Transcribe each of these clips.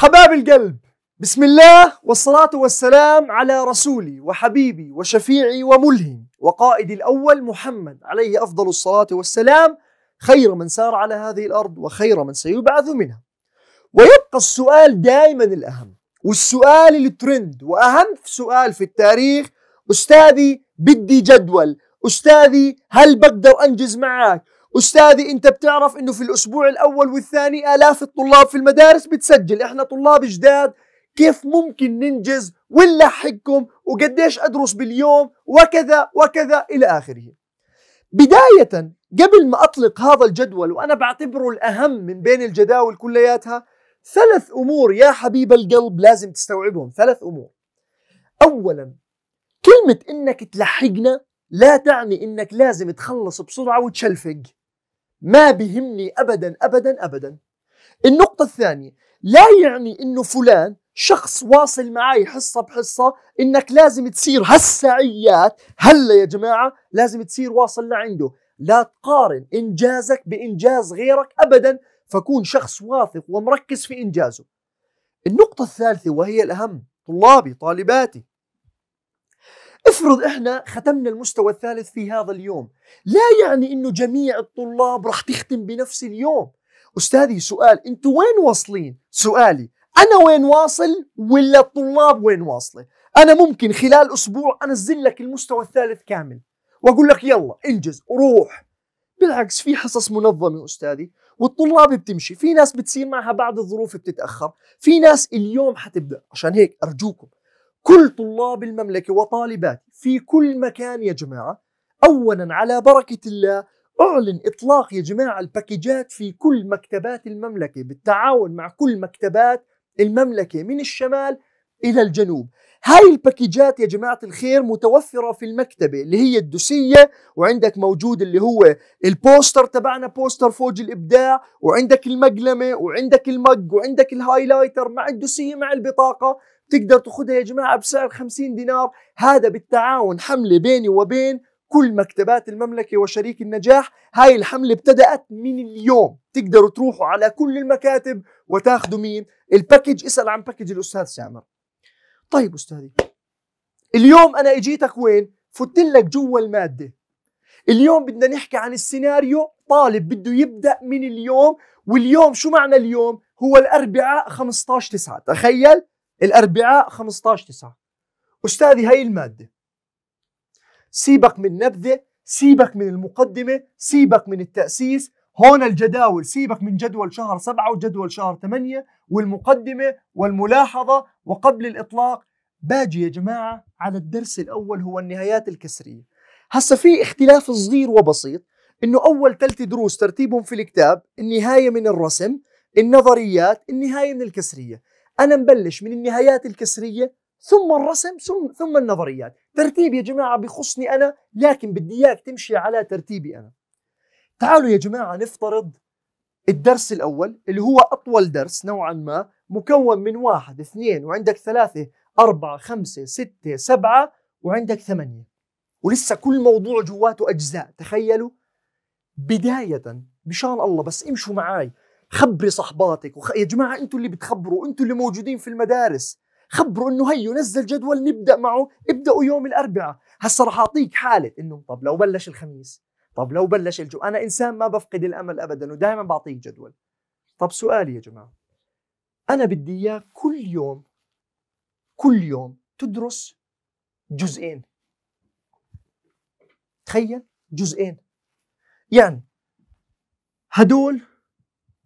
حباب القلب بسم الله والصلاة والسلام على رسولي وحبيبي وشفيعي وملهم وقائدي الأول محمد عليه أفضل الصلاة والسلام خير من سار على هذه الأرض وخير من سيبعث منها ويبقى السؤال دائما الأهم والسؤال الترند وأهم سؤال في التاريخ أستاذي بدي جدول أستاذي هل بقدر أنجز معك أستاذي أنت بتعرف أنه في الأسبوع الأول والثاني آلاف الطلاب في المدارس بتسجل إحنا طلاب جداد كيف ممكن ننجز ونلحقكم وقديش أدرس باليوم وكذا وكذا إلى آخره بداية قبل ما أطلق هذا الجدول وأنا بعتبره الأهم من بين الجداول كلياتها ثلاث أمور يا حبيب القلب لازم تستوعبهم ثلاث أمور أولا كلمة إنك تلحقنا لا تعني إنك لازم تخلص بسرعة وتشلفق ما بهمني ابدا ابدا ابدا النقطة الثانية لا يعني انه فلان شخص واصل معي حصة بحصة انك لازم تصير هالسعيات هلا يا جماعة لازم تصير واصل لعنده لا تقارن انجازك بانجاز غيرك ابدا فكون شخص واثق ومركز في انجازه النقطة الثالثة وهي الاهم طلابي طالباتي افرض احنا ختمنا المستوى الثالث في هذا اليوم لا يعني انه جميع الطلاب رح تختم بنفس اليوم استاذي سؤال انتوا وين واصلين سؤالي انا وين واصل ولا الطلاب وين واصله انا ممكن خلال اسبوع انزل لك المستوى الثالث كامل واقول لك يلا انجز روح بالعكس في حصص منظمه استاذي والطلاب بتمشي في ناس بتصير معها بعض الظروف بتتاخر في ناس اليوم حتبدا عشان هيك ارجوكم كل طلاب المملكه وطالبات في كل مكان يا جماعة أولا على بركة الله أعلن إطلاق يا جماعة الباكجات في كل مكتبات المملكة بالتعاون مع كل مكتبات المملكة من الشمال إلى الجنوب هاي الباكيجات يا جماعة الخير متوفرة في المكتبة اللي هي الدوسية وعندك موجود اللي هو البوستر تبعنا بوستر فوج الإبداع وعندك المقلمة وعندك المج وعندك الهايلايتر مع الدوسية مع البطاقة تقدر تاخذها يا جماعة بسعر 50 دينار هذا بالتعاون حملة بيني وبين كل مكتبات المملكة وشريك النجاح هاي الحملة ابتدأت من اليوم تقدروا تروحوا على كل المكاتب وتاخذوا مين الباكج اسأل عن باكج الأستاذ سامر طيب أستاذي اليوم أنا إجيتك وين؟ فت لك جوا المادة اليوم بدنا نحكي عن السيناريو طالب بده يبدأ من اليوم واليوم شو معنى اليوم؟ هو الأربعاء 15 9 تخيل الأربعاء 15 9 أستاذي هاي المادة سيبك من نبذة سيبك من المقدمة سيبك من التأسيس هون الجداول سيبك من جدول شهر سبعة وجدول شهر ثمانية والمقدمة والملاحظة وقبل الإطلاق باجي يا جماعة على الدرس الأول هو النهايات الكسرية هسا في اختلاف صغير وبسيط انه اول ثلاث دروس ترتيبهم في الكتاب النهايه من الرسم النظريات النهايه من الكسريه انا مبلش من النهايات الكسريه ثم الرسم ثم ثم النظريات ترتيب يا جماعه بخصني انا لكن بدي اياك تمشي على ترتيبي انا تعالوا يا جماعة نفترض الدرس الأول اللي هو أطول درس نوعا ما مكون من واحد اثنين وعندك ثلاثة أربعة خمسة ستة سبعة وعندك ثمانية ولسه كل موضوع جواته أجزاء تخيلوا بداية بشان الله بس امشوا معاي خبري صحباتك وخ... يا جماعة أنتوا اللي بتخبروا أنتوا اللي موجودين في المدارس خبروا انه هيو نزل جدول نبدا معه ابداوا يوم الاربعاء هسه راح اعطيك حاله انه طب لو بلش الخميس طب لو بلش الجو انا انسان ما بفقد الامل ابدا ودائما بعطيك جدول طب سؤالي يا جماعه انا بدي اياك كل يوم كل يوم تدرس جزئين تخيل جزئين يعني هدول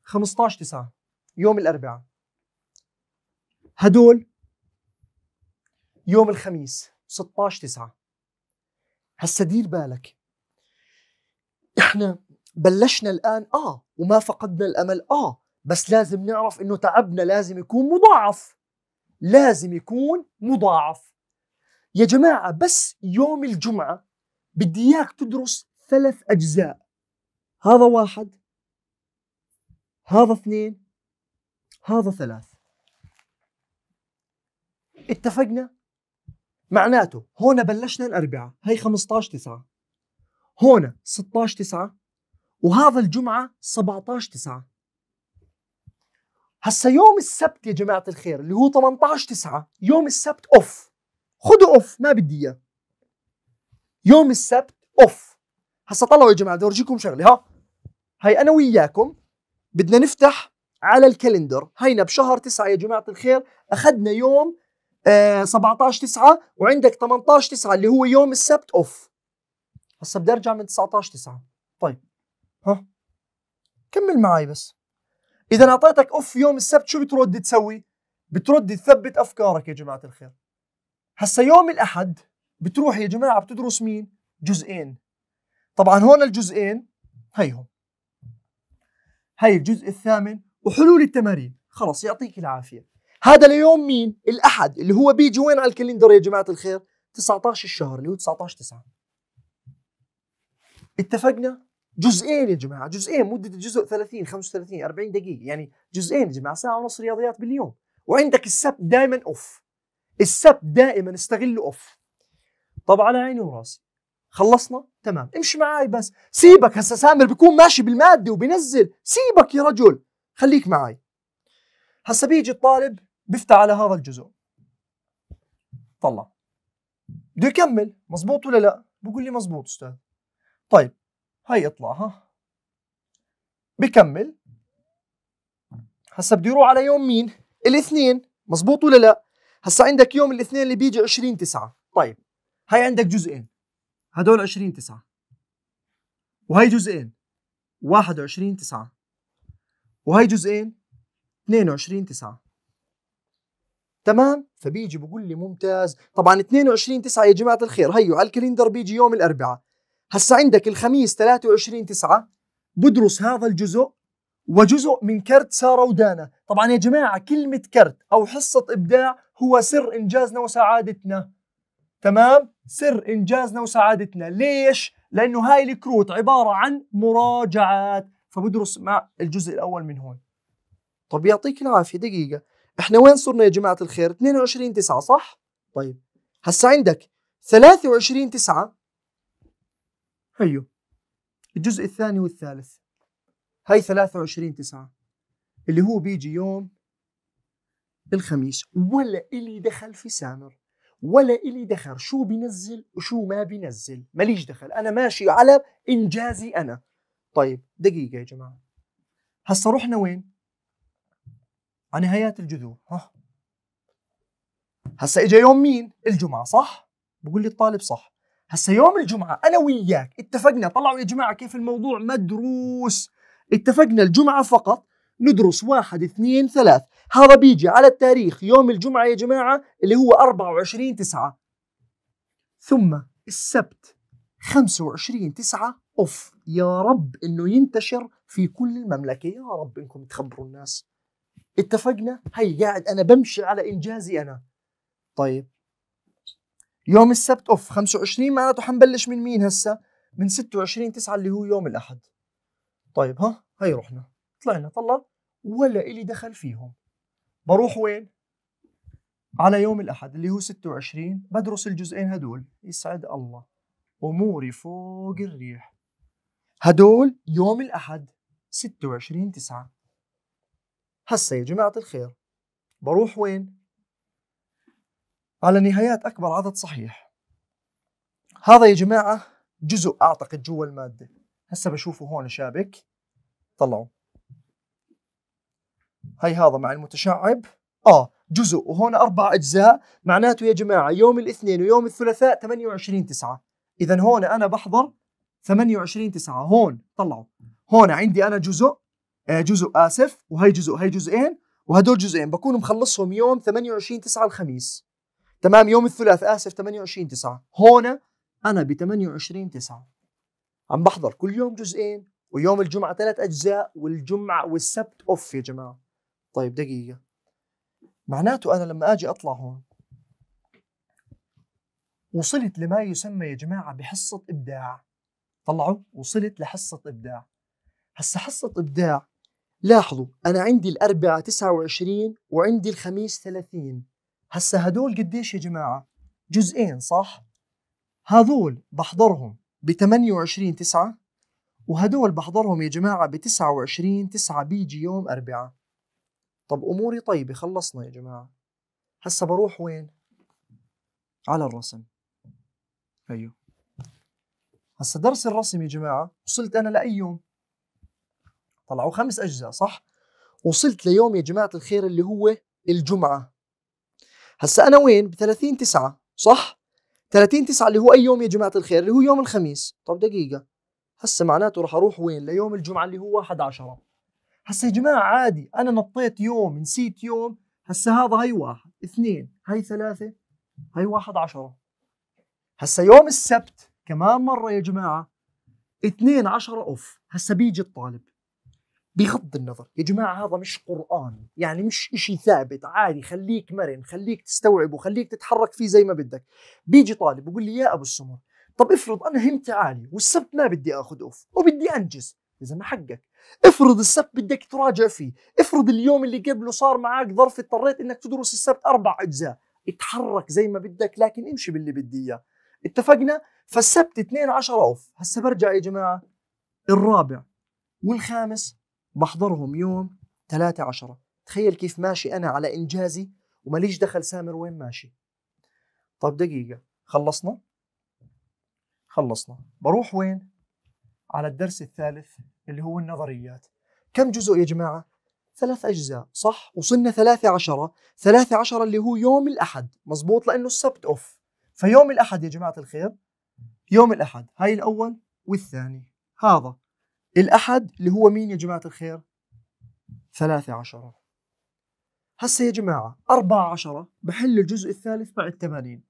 15 9 يوم الاربعاء هدول يوم الخميس 16 9 هسا دير بالك احنا بلشنا الان اه وما فقدنا الامل اه بس لازم نعرف انه تعبنا لازم يكون مضاعف لازم يكون مضاعف يا جماعه بس يوم الجمعه بدي اياك تدرس ثلاث اجزاء هذا واحد هذا اثنين هذا ثلاث اتفقنا معناته هون بلشنا الاربعاء هي 15 9 هون 16 9 وهذا الجمعة 17 9 هسا يوم السبت يا جماعة الخير اللي هو 18 9 يوم السبت اوف خذوا اوف ما بدي اياه يوم السبت اوف هسا طلعوا يا جماعة بدي اورجيكم شغلة ها هي انا وياكم بدنا نفتح على الكالندر هينا بشهر 9 يا جماعة الخير اخذنا يوم آه 17 9 وعندك 18 9 اللي هو يوم السبت اوف هسا بدي ارجع من 19 9 طيب ها كمل معي بس اذا اعطيتك اوف يوم السبت شو بترد تسوي بترد تثبت افكارك يا جماعه الخير هسا يوم الاحد بتروح يا جماعه بتدرس مين جزئين طبعا هون الجزئين هيهم هي الجزء الثامن وحلول التمارين خلص يعطيك العافيه هذا ليوم مين الاحد اللي هو بيجي وين على الكالندر يا جماعه الخير 19 الشهر اللي هو 19 9 اتفقنا جزئين يا جماعه جزئين مده الجزء 30 35 40 دقيقه يعني جزئين يا جماعه ساعه ونص رياضيات باليوم وعندك السبت دائما اوف السبت دائما استغله اوف طب على عيني وراسي خلصنا تمام امشي معاي بس سيبك هسه سامر بيكون ماشي بالماده وبينزل سيبك يا رجل خليك معاي هسه بيجي الطالب بيفتح على هذا الجزء طلع بده يكمل مزبوط ولا لا بقول لي مزبوط استاذ طيب هي اطلعها بكمل هسا بدي يروح على يوم مين؟ الاثنين مزبوط ولا لا؟ هسا عندك يوم الاثنين اللي بيجي 20 9 طيب هي عندك جزئين هدول 20 9 وهي جزئين 21 9 وهي جزئين 22 9 تمام فبيجي بقول لي ممتاز طبعا 22 9 يا جماعه الخير هيو على الكاليندر بيجي يوم الاربعاء هسا عندك الخميس 23 9 بدرس هذا الجزء وجزء من كرت سارة ودانا طبعا يا جماعة كلمة كرت أو حصة إبداع هو سر إنجازنا وسعادتنا تمام سر إنجازنا وسعادتنا ليش؟ لأنه هاي الكروت عبارة عن مراجعات فبدرس مع الجزء الأول من هون طب يعطيك العافية دقيقة احنا وين صرنا يا جماعة الخير؟ 22 9 صح؟ طيب هسا عندك 23 9 أيوه الجزء الثاني والثالث هاي 23 تسعة اللي هو بيجي يوم الخميس ولا إلي دخل في سامر ولا إلي دخل شو بنزل وشو ما بنزل ماليش دخل أنا ماشي على إنجازي أنا طيب دقيقة يا جماعة هسا رحنا وين على نهايات الجذور ها هسا اجى يوم مين الجمعة صح بقول لي الطالب صح هسا يوم الجمعه انا وياك اتفقنا طلعوا يا جماعه كيف الموضوع مدروس اتفقنا الجمعه فقط ندرس واحد اثنين ثلاث هذا بيجي على التاريخ يوم الجمعه يا جماعه اللي هو 24 9 ثم السبت 25 9 اوف يا رب انه ينتشر في كل المملكه يا رب انكم تخبروا الناس اتفقنا هي قاعد انا بمشي على انجازي انا طيب يوم السبت اوف 25 معناته حنبلش من مين هسه؟ من 26 9 اللي هو يوم الاحد طيب ها هي رحنا طلعنا طلع ولا إلي دخل فيهم بروح وين؟ على يوم الأحد اللي هو 26 بدرس الجزئين هدول يسعد الله أموري فوق الريح هدول يوم الأحد 26 9 هسا يا جماعة الخير بروح وين؟ على نهايات أكبر عدد صحيح هذا يا جماعة جزء أعتقد جوا المادة هسه بشوفه هون شابك طلعوا هي هذا مع المتشعب آه جزء وهون أربع أجزاء معناته يا جماعة يوم الاثنين ويوم الثلاثاء 28 9 إذا هون أنا بحضر 28 9 هون طلعوا هون عندي أنا جزء آه، جزء آسف وهي جزء هي جزئين وهدول جزئين بكون مخلصهم يوم 28 9 الخميس تمام يوم الثلاثاء اسف 28 9 هون انا ب 28 9 عم بحضر كل يوم جزئين ويوم الجمعه ثلاث اجزاء والجمعه والسبت اوف يا جماعه طيب دقيقه معناته انا لما اجي اطلع هون وصلت لما يسمى يا جماعه بحصه ابداع طلعوا وصلت لحصه ابداع هسه حصه ابداع لاحظوا انا عندي الاربعاء 29 وعندي الخميس 30 هسا هدول قديش يا جماعه جزئين صح هذول بحضرهم ب 28 9 وهدول بحضرهم يا جماعه ب 29 9 بيجي يوم اربعاء طب اموري طيبه خلصنا يا جماعه هسا بروح وين على الرسم ايوه هسا درس الرسم يا جماعه وصلت انا لاي يوم طلعوا خمس اجزاء صح وصلت ليوم يا جماعه الخير اللي هو الجمعه هسا انا وين ب 30 9 صح 30 9 اللي هو اي يوم يا جماعه الخير اللي هو يوم الخميس طب دقيقه هسا معناته راح اروح وين ليوم الجمعه اللي هو 11 هسا يا جماعه عادي انا نطيت يوم نسيت يوم هسا هذا هي واحد اثنين هي ثلاثه هي واحد عشرة هسا يوم السبت كمان مرة يا جماعة اثنين عشرة اوف هسا بيجي الطالب بغض النظر يا جماعة هذا مش قرآن يعني مش إشي ثابت عادي خليك مرن خليك تستوعب وخليك تتحرك فيه زي ما بدك بيجي طالب بقول لي يا أبو السمر طب افرض أنا همت عالي والسبت ما بدي أخذ أوف وبدي أنجز إذا ما حقك افرض السبت بدك تراجع فيه افرض اليوم اللي قبله صار معك ظرف اضطريت انك تدرس السبت اربع اجزاء اتحرك زي ما بدك لكن امشي باللي بدي اياه اتفقنا فالسبت 12 اوف هسه برجع يا جماعه الرابع والخامس بحضرهم يوم 3 10 تخيل كيف ماشي أنا على إنجازي وماليش دخل سامر وين ماشي طيب دقيقة خلصنا خلصنا بروح وين على الدرس الثالث اللي هو النظريات كم جزء يا جماعة ثلاث أجزاء صح وصلنا ثلاثة عشرة ثلاثة عشرة اللي هو يوم الأحد مزبوط لأنه السبت أوف فيوم الأحد يا جماعة الخير يوم الأحد هاي الأول والثاني هذا الأحد اللي هو مين يا جماعة الخير؟ ثلاثة عشرة هسه يا جماعة أربعة عشرة بحل الجزء الثالث مع الثمانين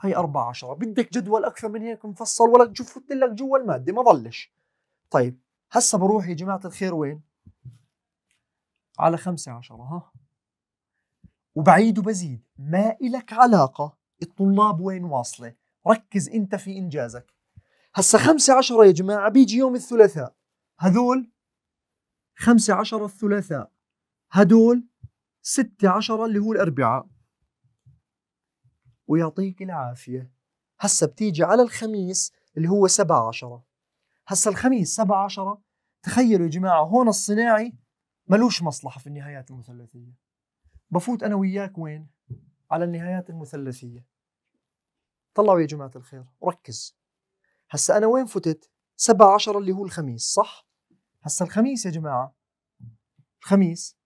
هاي أربعة عشرة بدك جدول أكثر من هيك مفصل ولا تشوف لك جوا المادة ما ضلش طيب هسه بروح يا جماعة الخير وين؟ على خمسة عشرة ها وبعيد وبزيد ما إلك علاقة الطلاب وين واصلة ركز أنت في إنجازك هسه خمسة عشرة يا جماعة بيجي يوم الثلاثاء هذول خمسة عشر الثلاثاء هذول ستة عشر اللي هو الأربعاء ويعطيك العافية هسا بتيجي على الخميس اللي هو سبعة عشرة هسا الخميس سبعة عشرة تخيلوا يا جماعة هون الصناعي ملوش مصلحة في النهايات المثلثية بفوت أنا وياك وين؟ على النهايات المثلثية طلعوا يا جماعة الخير ركز هسا أنا وين فتت؟ سبعة عشر اللي هو الخميس صح؟ هسا الخميس يا جماعة الخميس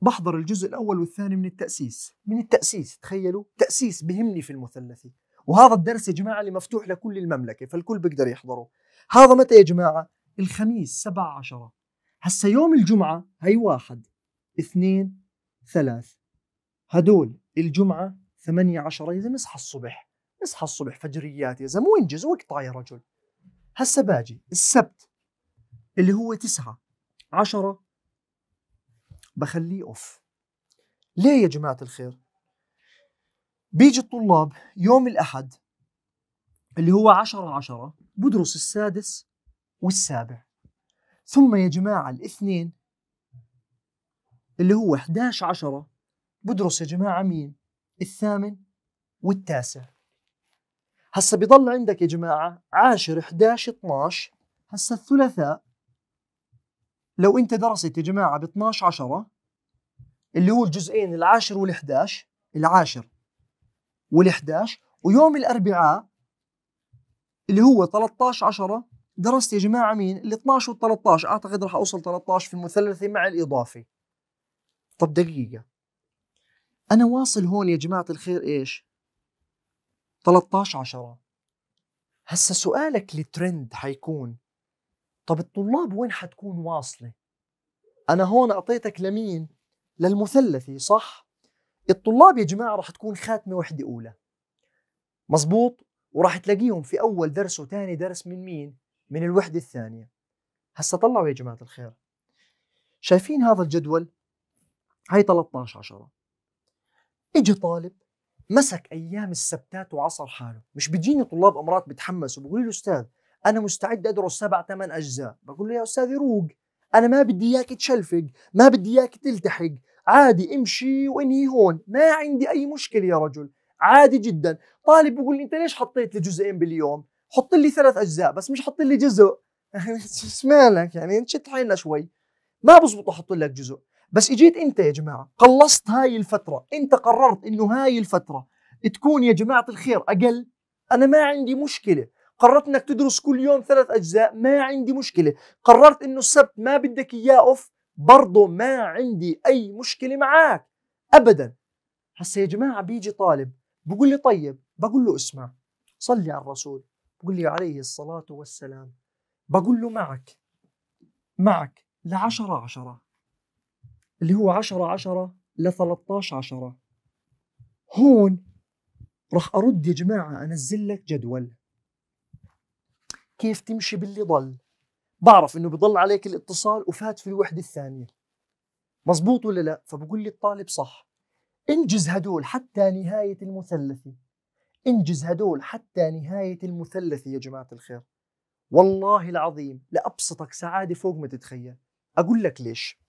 بحضر الجزء الأول والثاني من التأسيس من التأسيس تخيلوا تأسيس بهمني في المثلثي وهذا الدرس يا جماعة اللي مفتوح لكل المملكة فالكل بيقدر يحضره هذا متى يا جماعة؟ الخميس سبعة عشرة هسا يوم الجمعة هي واحد اثنين ثلاث هدول الجمعة ثمانية عشرة يا زلمة اصحى الصبح اصحى الصبح فجريات يا زلمة وانجز واقطع يا رجل هسه باجي السبت اللي هو تسعة عشرة بخليه اوف ليه يا جماعة الخير؟ بيجي الطلاب يوم الأحد اللي هو عشرة عشرة بدرس السادس والسابع ثم يا جماعة الاثنين اللي هو 11 عشرة بدرس يا جماعة مين؟ الثامن والتاسع هسا بضل عندك يا جماعه 10 11 12 هسا الثلاثاء لو انت درست يا جماعه ب 12 10 اللي هو الجزئين العاشر وال11 العاشر وال11 ويوم الاربعاء اللي هو 13 10 درست يا جماعه مين ال 12 وال 13 اعتقد راح اوصل 13 في المثلثه مع الاضافه طب دقيقه انا واصل هون يا جماعه الخير ايش 13 10 هسا سؤالك للترند حيكون طب الطلاب وين حتكون واصله انا هون اعطيتك لمين للمثلثي صح الطلاب يا جماعه راح تكون خاتمه وحده اولى مزبوط وراح تلاقيهم في اول درس وثاني درس من مين من الوحده الثانيه هسا طلعوا يا جماعه الخير شايفين هذا الجدول هاي 13 10 اجى طالب مسك ايام السبتات وعصر حاله مش بيجيني طلاب امارات بتحمسوا بيقولوا لي استاذ انا مستعد ادرس سبع ثمان اجزاء بقول له يا استاذ روق انا ما بدي اياك تشلفق ما بدي اياك تلتحق عادي امشي وانهي هون ما عندي اي مشكله يا رجل عادي جدا طالب بيقول لي انت ليش حطيت لي جزئين باليوم حط لي ثلاث اجزاء بس مش حط لي جزء مالك يعني شد حيلنا شوي ما بزبط احط لك جزء بس اجيت انت يا جماعه قلصت هاي الفتره انت قررت انه هاي الفتره تكون يا جماعه الخير اقل انا ما عندي مشكله قررت انك تدرس كل يوم ثلاث اجزاء ما عندي مشكله قررت انه السبت ما بدك اياه اوف برضه ما عندي اي مشكله معك ابدا هسه يا جماعه بيجي طالب بقول لي طيب بقول له اسمع صلي على الرسول بقول لي عليه الصلاه والسلام بقول له معك معك لعشرة عشرة اللي هو 10 10 ل 13 10 هون راح ارد يا جماعه انزل لك جدول كيف تمشي باللي ضل بعرف انه بضل عليك الاتصال وفات في الوحده الثانيه مزبوط ولا لا فبقول لي الطالب صح انجز هدول حتى نهايه المثلثه انجز هدول حتى نهايه المثلثه يا جماعه الخير والله العظيم لابسطك سعاده فوق ما تتخيل اقول لك ليش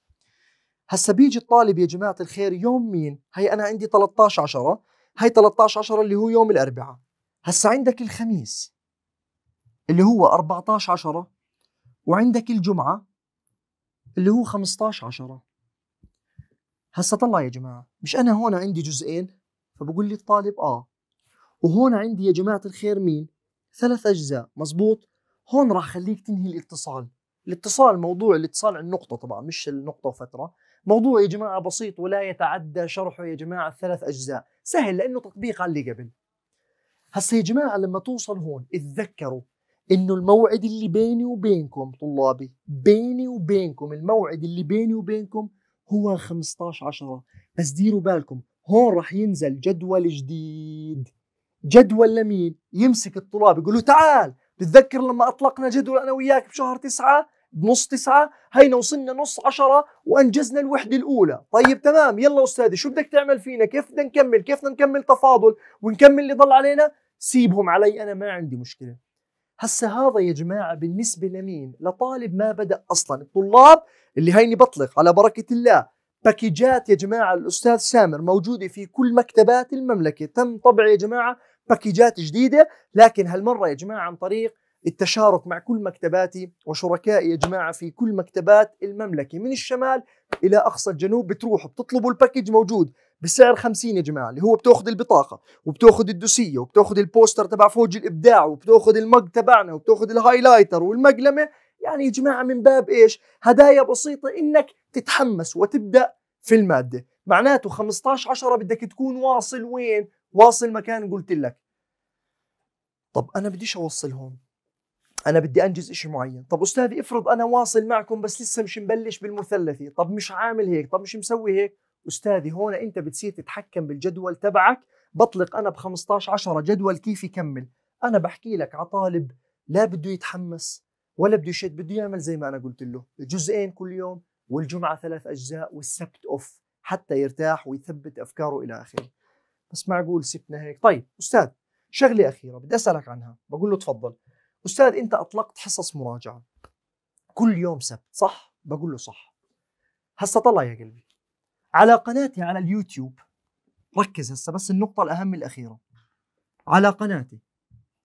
هسا بيجي الطالب يا جماعه الخير يوم مين هي انا عندي 13 عشرة هي 13 عشرة اللي هو يوم الاربعاء هسا عندك الخميس اللي هو 14 عشرة وعندك الجمعه اللي هو 15 عشرة هسا طلع يا جماعه مش انا هون عندي جزئين فبقول لي الطالب اه وهون عندي يا جماعه الخير مين ثلاث اجزاء مزبوط هون راح خليك تنهي الاتصال الاتصال موضوع الاتصال عن النقطة طبعا مش النقطة وفترة موضوع يا جماعة بسيط ولا يتعدى شرحه يا جماعة ثلاث أجزاء سهل لأنه تطبيق على اللي قبل هسا يا جماعة لما توصل هون اتذكروا انه الموعد اللي بيني وبينكم طلابي بيني وبينكم الموعد اللي بيني وبينكم هو 15 عشرة بس ديروا بالكم هون رح ينزل جدول جديد جدول لمين يمسك الطلاب يقول له تعال بتذكر لما اطلقنا جدول انا وياك بشهر تسعة بنص تسعة هينا وصلنا نص عشرة وأنجزنا الوحدة الأولى طيب تمام يلا أستاذي شو بدك تعمل فينا كيف بدنا نكمل كيف بدنا نكمل تفاضل ونكمل اللي ضل علينا سيبهم علي أنا ما عندي مشكلة هسا هذا يا جماعة بالنسبة لمين لطالب ما بدأ أصلا الطلاب اللي هيني بطلق على بركة الله باكيجات يا جماعة الأستاذ سامر موجودة في كل مكتبات المملكة تم طبع يا جماعة باكيجات جديدة لكن هالمرة يا جماعة عن طريق التشارك مع كل مكتباتي وشركائي يا جماعه في كل مكتبات المملكه من الشمال الى اقصى الجنوب بتروحوا بتطلبوا الباكج موجود بسعر 50 يا جماعه اللي هو بتاخذ البطاقه وبتاخذ الدوسيه وبتاخذ البوستر تبع فوج الابداع وبتاخذ المج تبعنا وبتاخذ الهايلايتر والمقلمه يعني يا جماعه من باب ايش هدايا بسيطه انك تتحمس وتبدا في الماده معناته 15 10 بدك تكون واصل وين واصل مكان قلت لك طب انا بديش اوصل هون انا بدي انجز شيء معين طب استاذي افرض انا واصل معكم بس لسه مش مبلش بالمثلثي طب مش عامل هيك طب مش مسوي هيك استاذي هون انت بتصير تتحكم بالجدول تبعك بطلق انا ب 15 10 جدول كيف يكمل انا بحكي لك على طالب لا بده يتحمس ولا بده يشد بده يعمل زي ما انا قلت له جزئين كل يوم والجمعه ثلاث اجزاء والسبت اوف حتى يرتاح ويثبت افكاره الى اخره بس معقول سبنا هيك طيب استاذ شغله اخيره بدي اسالك عنها بقول له تفضل استاذ انت اطلقت حصص مراجعه كل يوم سبت صح بقول له صح هسه طلع يا قلبي على قناتي على اليوتيوب ركز هسه بس النقطه الاهم الاخيره على قناتي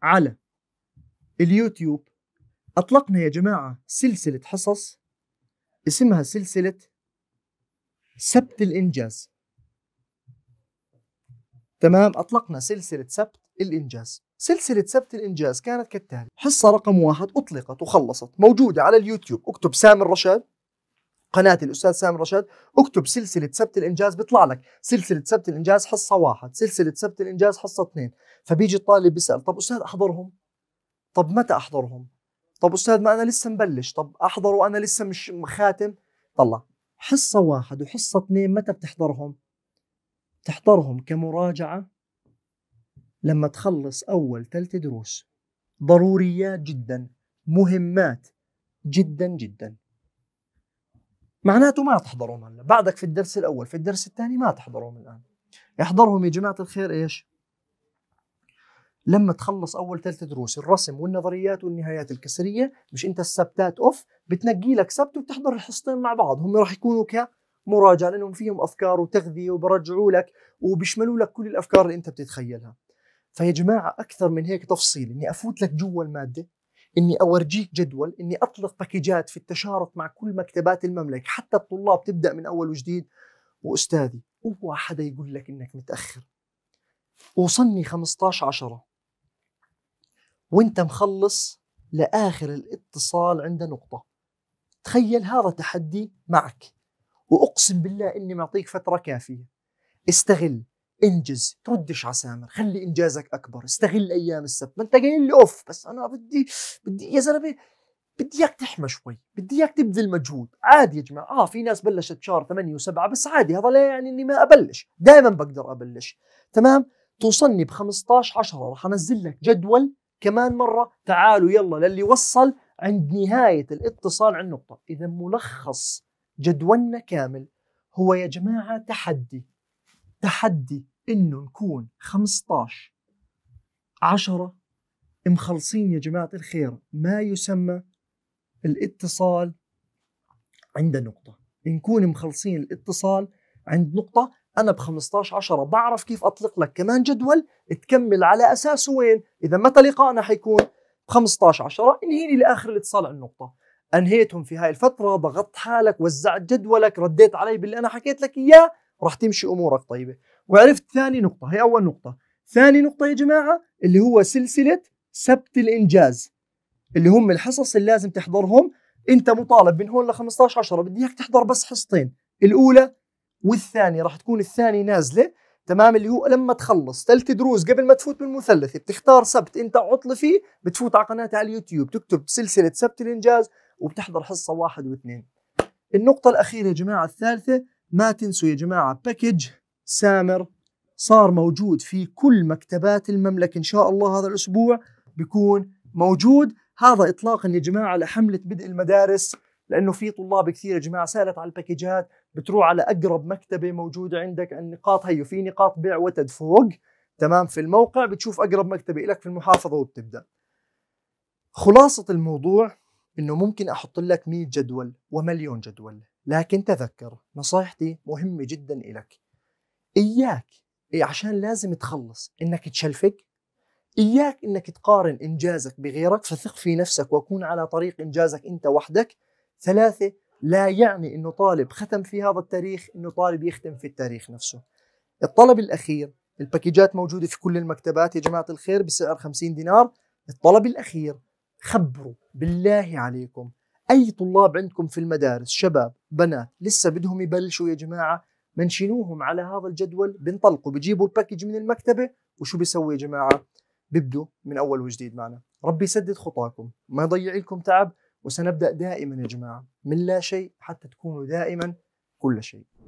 على اليوتيوب اطلقنا يا جماعه سلسله حصص اسمها سلسله سبت الانجاز تمام اطلقنا سلسله سبت الانجاز سلسلة سبت الإنجاز كانت كالتالي حصة رقم واحد أطلقت وخلصت موجودة على اليوتيوب اكتب سامر رشاد قناة الأستاذ سامر رشاد اكتب سلسلة سبت الإنجاز بيطلع لك سلسلة سبت الإنجاز حصة واحد سلسلة سبت الإنجاز حصة اثنين فبيجي الطالب بيسأل طب أستاذ أحضرهم طب متى أحضرهم طب أستاذ ما أنا لسه مبلش طب أحضر وأنا لسه مش خاتم طلع حصة واحد وحصة اثنين متى بتحضرهم بتحضرهم كمراجعة لما تخلص أول ثلاث دروس ضروريات جدا مهمات جدا جدا معناته ما تحضرهم هلا بعدك في الدرس الأول في الدرس الثاني ما تحضرهم الآن احضرهم يا جماعة الخير إيش لما تخلص أول ثلاث دروس الرسم والنظريات والنهايات الكسرية مش أنت السبتات أوف بتنقي لك سبت وبتحضر الحصتين مع بعض هم راح يكونوا ك مراجعة لأنهم فيهم أفكار وتغذية وبرجعوا لك وبيشملوا لك كل الأفكار اللي أنت بتتخيلها فيا جماعه اكثر من هيك تفصيل اني افوت لك جوا الماده اني اورجيك جدول اني اطلق باكجات في التشارك مع كل مكتبات المملكه حتى الطلاب تبدا من اول وجديد واستاذي اوعى حدا يقول لك انك متاخر وصلني 15 10 وانت مخلص لاخر الاتصال عند نقطه تخيل هذا تحدي معك واقسم بالله اني معطيك فتره كافيه استغل انجز تردش على سامر خلي انجازك اكبر استغل ايام السبت ما انت جاي لي اوف بس انا بدي بدي يا زلمه بدي اياك تحمى شوي بدي اياك تبذل مجهود عادي يا جماعه اه في ناس بلشت شهر 8 و7 بس عادي هذا لا يعني اني ما ابلش دائما بقدر ابلش تمام توصلني ب 15 10 راح انزل لك جدول كمان مره تعالوا يلا للي وصل عند نهايه الاتصال عند النقطه اذا ملخص جدولنا كامل هو يا جماعه تحدي تحدي انه نكون 15 10 مخلصين يا جماعه الخير ما يسمى الاتصال عند نقطه نكون مخلصين الاتصال عند نقطه انا ب 15 10 بعرف كيف اطلق لك كمان جدول تكمل على اساسه وين اذا متى لقائنا حيكون ب 15 10 انهيني لاخر الاتصال عند النقطه انهيتهم في هاي الفتره ضغطت حالك وزعت جدولك رديت علي باللي انا حكيت لك اياه راح تمشي امورك طيبه وعرفت ثاني نقطة هي أول نقطة ثاني نقطة يا جماعة اللي هو سلسلة سبت الإنجاز اللي هم الحصص اللي لازم تحضرهم أنت مطالب من هون ل 15 10 بدي إياك تحضر بس حصتين الأولى والثانية راح تكون الثانية نازلة تمام اللي هو لما تخلص ثلاث دروس قبل ما تفوت بالمثلث بتختار سبت أنت عطل فيه بتفوت على قناتي على اليوتيوب تكتب سلسلة سبت الإنجاز وبتحضر حصة واحد واثنين النقطة الأخيرة يا جماعة الثالثة ما تنسوا يا جماعة باكج سامر صار موجود في كل مكتبات المملكة إن شاء الله هذا الأسبوع بيكون موجود هذا إطلاقا يا جماعة لحملة بدء المدارس لأنه في طلاب كثير يا جماعة سألت على الباكجات بتروح على أقرب مكتبة موجودة عندك النقاط هي وفي نقاط بيع وتد فوق تمام في الموقع بتشوف أقرب مكتبة لك في المحافظة وبتبدأ خلاصة الموضوع انه ممكن احط لك 100 جدول ومليون جدول لكن تذكر نصيحتي مهمه جدا إلك اياك إيه، عشان لازم تخلص انك تشلفك اياك انك تقارن انجازك بغيرك فثق في نفسك وكون على طريق انجازك انت وحدك ثلاثه لا يعني انه طالب ختم في هذا التاريخ انه طالب يختم في التاريخ نفسه الطلب الاخير الباكيجات موجوده في كل المكتبات يا جماعه الخير بسعر 50 دينار الطلب الاخير خبروا بالله عليكم اي طلاب عندكم في المدارس شباب بنات لسه بدهم يبلشوا يا جماعه منشنوهم على هذا الجدول بنطلقوا بجيبوا الباكج من المكتبه وشو بيسوي يا جماعه بيبدوا من اول وجديد معنا ربي يسدد خطاكم ما يضيع لكم تعب وسنبدا دائما يا جماعه من لا شيء حتى تكونوا دائما كل شيء